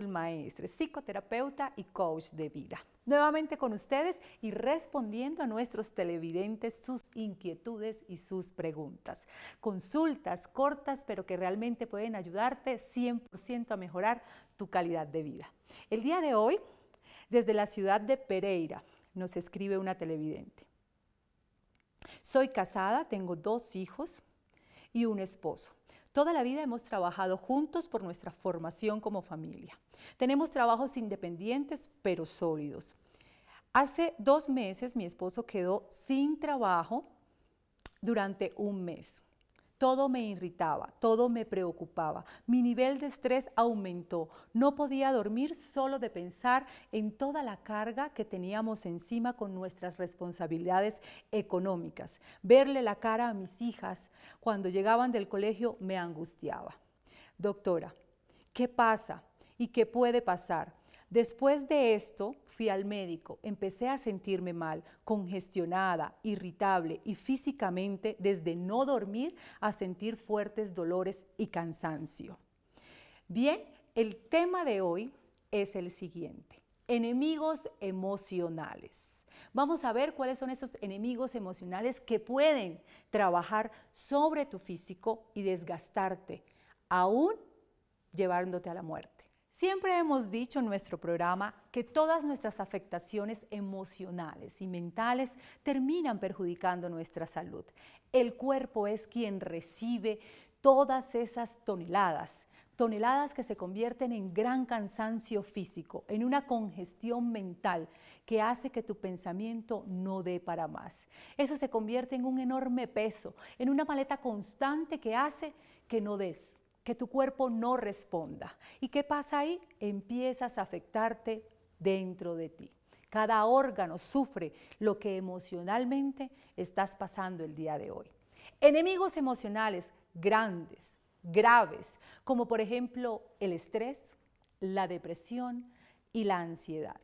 Maestre, psicoterapeuta y coach de vida. Nuevamente con ustedes y respondiendo a nuestros televidentes sus inquietudes y sus preguntas. Consultas cortas, pero que realmente pueden ayudarte 100% a mejorar tu calidad de vida. El día de hoy, desde la ciudad de Pereira, nos escribe una televidente. Soy casada, tengo dos hijos y un esposo. Toda la vida hemos trabajado juntos por nuestra formación como familia. Tenemos trabajos independientes pero sólidos. Hace dos meses mi esposo quedó sin trabajo durante un mes. Todo me irritaba, todo me preocupaba, mi nivel de estrés aumentó, no podía dormir solo de pensar en toda la carga que teníamos encima con nuestras responsabilidades económicas. Verle la cara a mis hijas cuando llegaban del colegio me angustiaba. Doctora, ¿qué pasa y qué puede pasar? Después de esto, fui al médico, empecé a sentirme mal, congestionada, irritable y físicamente desde no dormir a sentir fuertes dolores y cansancio. Bien, el tema de hoy es el siguiente, enemigos emocionales. Vamos a ver cuáles son esos enemigos emocionales que pueden trabajar sobre tu físico y desgastarte, aún llevándote a la muerte. Siempre hemos dicho en nuestro programa que todas nuestras afectaciones emocionales y mentales terminan perjudicando nuestra salud. El cuerpo es quien recibe todas esas toneladas, toneladas que se convierten en gran cansancio físico, en una congestión mental que hace que tu pensamiento no dé para más. Eso se convierte en un enorme peso, en una maleta constante que hace que no des que tu cuerpo no responda. ¿Y qué pasa ahí? Empiezas a afectarte dentro de ti. Cada órgano sufre lo que emocionalmente estás pasando el día de hoy. Enemigos emocionales grandes, graves, como por ejemplo el estrés, la depresión y la ansiedad.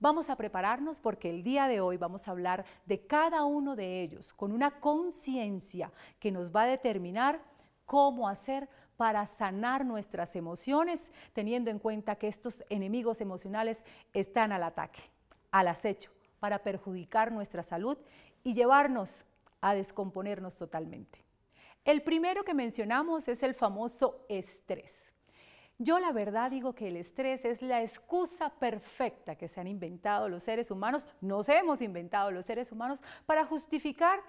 Vamos a prepararnos porque el día de hoy vamos a hablar de cada uno de ellos con una conciencia que nos va a determinar cómo hacer para sanar nuestras emociones, teniendo en cuenta que estos enemigos emocionales están al ataque, al acecho, para perjudicar nuestra salud y llevarnos a descomponernos totalmente. El primero que mencionamos es el famoso estrés. Yo la verdad digo que el estrés es la excusa perfecta que se han inventado los seres humanos, nos hemos inventado los seres humanos para justificar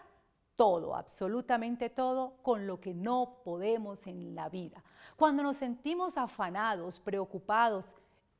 todo, absolutamente todo, con lo que no podemos en la vida. Cuando nos sentimos afanados, preocupados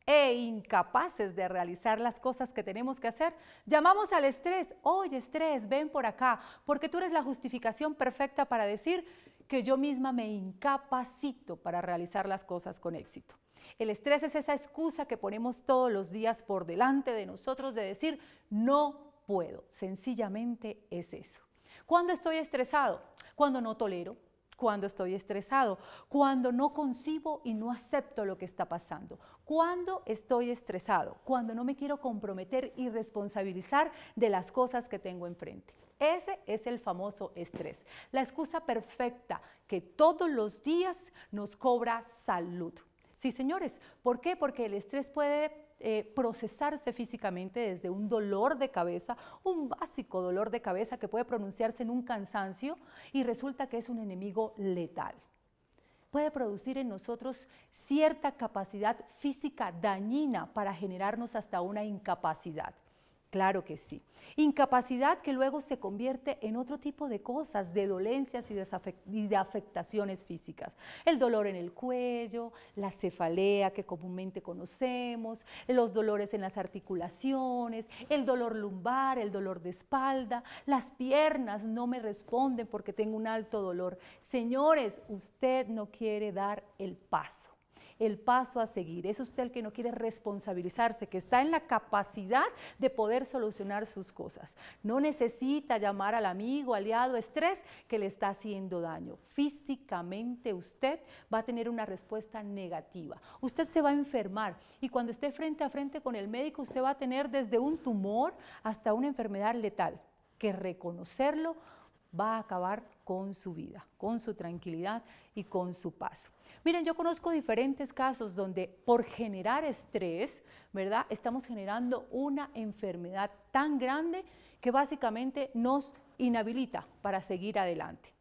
e incapaces de realizar las cosas que tenemos que hacer, llamamos al estrés, oye estrés, ven por acá, porque tú eres la justificación perfecta para decir que yo misma me incapacito para realizar las cosas con éxito. El estrés es esa excusa que ponemos todos los días por delante de nosotros de decir, no puedo, sencillamente es eso. ¿Cuándo estoy estresado? Cuando no tolero, cuando estoy estresado, cuando no concibo y no acepto lo que está pasando, cuando estoy estresado, cuando no me quiero comprometer y responsabilizar de las cosas que tengo enfrente. Ese es el famoso estrés, la excusa perfecta que todos los días nos cobra salud. Sí, señores, ¿por qué? Porque el estrés puede eh, procesarse físicamente desde un dolor de cabeza, un básico dolor de cabeza que puede pronunciarse en un cansancio y resulta que es un enemigo letal puede producir en nosotros cierta capacidad física dañina para generarnos hasta una incapacidad. Claro que sí. Incapacidad que luego se convierte en otro tipo de cosas, de dolencias y de, afectaciones físicas. El dolor en el cuello, la cefalea que comúnmente conocemos, los dolores en las articulaciones, el dolor lumbar, el dolor de espalda, las piernas no me responden porque tengo un alto dolor. Señores, usted no quiere dar el paso el paso a seguir. Es usted el que no quiere responsabilizarse, que está en la capacidad de poder solucionar sus cosas. No necesita llamar al amigo, aliado, estrés que le está haciendo daño. Físicamente usted va a tener una respuesta negativa. Usted se va a enfermar y cuando esté frente a frente con el médico, usted va a tener desde un tumor hasta una enfermedad letal que reconocerlo va a acabar con su vida, con su tranquilidad y con su paz. Miren, yo conozco diferentes casos donde por generar estrés, ¿verdad? Estamos generando una enfermedad tan grande que básicamente nos inhabilita para seguir adelante.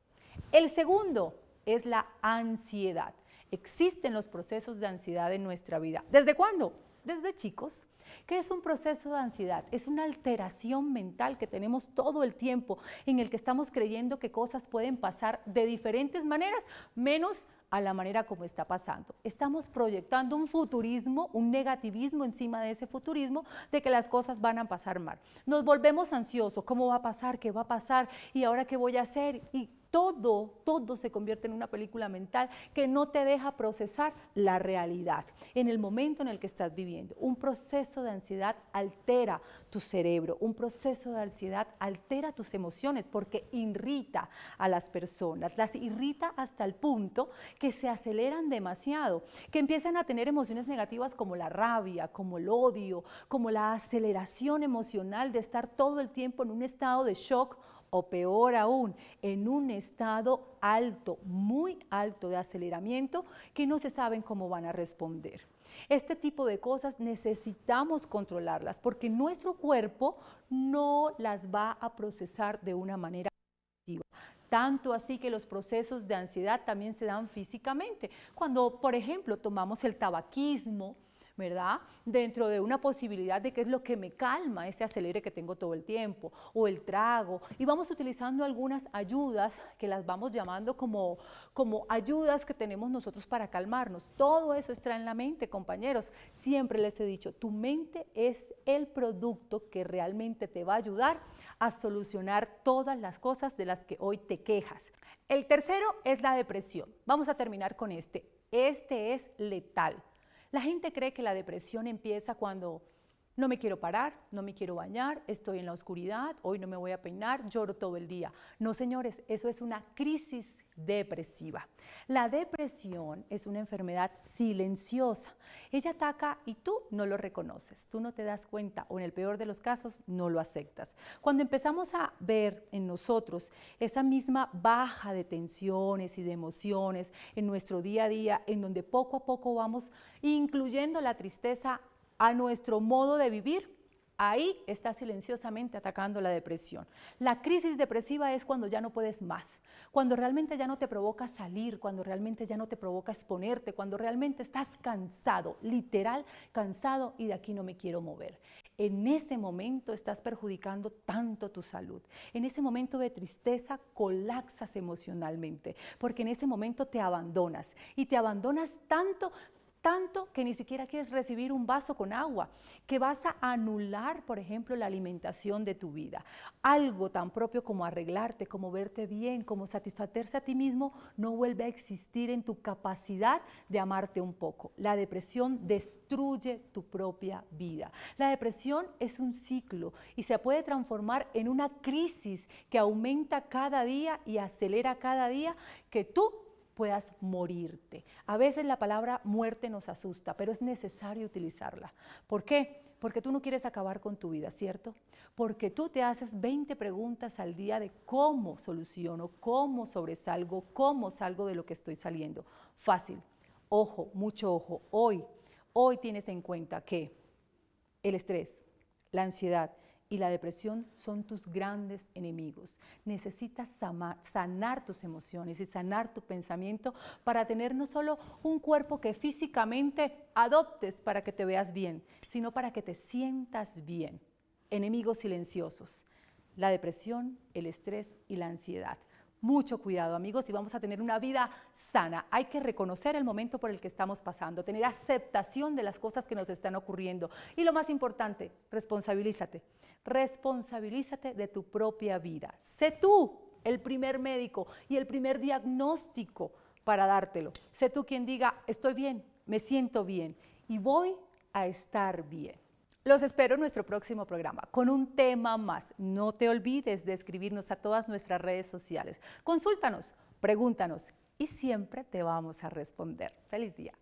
El segundo es la ansiedad. Existen los procesos de ansiedad en nuestra vida. ¿Desde cuándo? Desde chicos. ¿Qué es un proceso de ansiedad? Es una alteración mental que tenemos todo el tiempo en el que estamos creyendo que cosas pueden pasar de diferentes maneras, menos a la manera como está pasando. Estamos proyectando un futurismo, un negativismo encima de ese futurismo de que las cosas van a pasar mal. Nos volvemos ansiosos, ¿cómo va a pasar? ¿Qué va a pasar? ¿Y ahora qué voy a hacer? Y todo, todo se convierte en una película mental que no te deja procesar la realidad en el momento en el que estás viviendo. Un proceso de ansiedad altera tu cerebro, un proceso de ansiedad altera tus emociones porque irrita a las personas, las irrita hasta el punto que se aceleran demasiado, que empiezan a tener emociones negativas como la rabia, como el odio, como la aceleración emocional de estar todo el tiempo en un estado de shock o peor aún, en un estado alto, muy alto de aceleramiento, que no se saben cómo van a responder. Este tipo de cosas necesitamos controlarlas porque nuestro cuerpo no las va a procesar de una manera positiva. Tanto así que los procesos de ansiedad también se dan físicamente. Cuando, por ejemplo, tomamos el tabaquismo, ¿verdad? Dentro de una posibilidad de qué es lo que me calma ese acelere que tengo todo el tiempo, o el trago. Y vamos utilizando algunas ayudas que las vamos llamando como, como ayudas que tenemos nosotros para calmarnos. Todo eso está en la mente, compañeros. Siempre les he dicho, tu mente es el producto que realmente te va a ayudar a solucionar todas las cosas de las que hoy te quejas. El tercero es la depresión. Vamos a terminar con este. Este es letal. La gente cree que la depresión empieza cuando no me quiero parar, no me quiero bañar, estoy en la oscuridad, hoy no me voy a peinar, lloro todo el día. No, señores, eso es una crisis depresiva. La depresión es una enfermedad silenciosa. Ella ataca y tú no lo reconoces, tú no te das cuenta o en el peor de los casos no lo aceptas. Cuando empezamos a ver en nosotros esa misma baja de tensiones y de emociones en nuestro día a día, en donde poco a poco vamos incluyendo la tristeza a nuestro modo de vivir, ahí está silenciosamente atacando la depresión. La crisis depresiva es cuando ya no puedes más, cuando realmente ya no te provoca salir, cuando realmente ya no te provoca exponerte, cuando realmente estás cansado, literal cansado y de aquí no me quiero mover. En ese momento estás perjudicando tanto tu salud. En ese momento de tristeza colapsas emocionalmente, porque en ese momento te abandonas y te abandonas tanto tanto que ni siquiera quieres recibir un vaso con agua, que vas a anular, por ejemplo, la alimentación de tu vida. Algo tan propio como arreglarte, como verte bien, como satisfacerse a ti mismo, no vuelve a existir en tu capacidad de amarte un poco. La depresión destruye tu propia vida. La depresión es un ciclo y se puede transformar en una crisis que aumenta cada día y acelera cada día que tú puedas morirte. A veces la palabra muerte nos asusta, pero es necesario utilizarla. ¿Por qué? Porque tú no quieres acabar con tu vida, ¿cierto? Porque tú te haces 20 preguntas al día de cómo soluciono, cómo sobresalgo, cómo salgo de lo que estoy saliendo. Fácil. Ojo, mucho ojo. Hoy, hoy tienes en cuenta que el estrés, la ansiedad, y la depresión son tus grandes enemigos. Necesitas sanar tus emociones y sanar tu pensamiento para tener no solo un cuerpo que físicamente adoptes para que te veas bien, sino para que te sientas bien. Enemigos silenciosos, la depresión, el estrés y la ansiedad. Mucho cuidado amigos y vamos a tener una vida sana. Hay que reconocer el momento por el que estamos pasando, tener aceptación de las cosas que nos están ocurriendo y lo más importante, responsabilízate responsabilízate de tu propia vida. Sé tú el primer médico y el primer diagnóstico para dártelo. Sé tú quien diga, estoy bien, me siento bien y voy a estar bien. Los espero en nuestro próximo programa con un tema más. No te olvides de escribirnos a todas nuestras redes sociales. Consúltanos, pregúntanos y siempre te vamos a responder. Feliz día.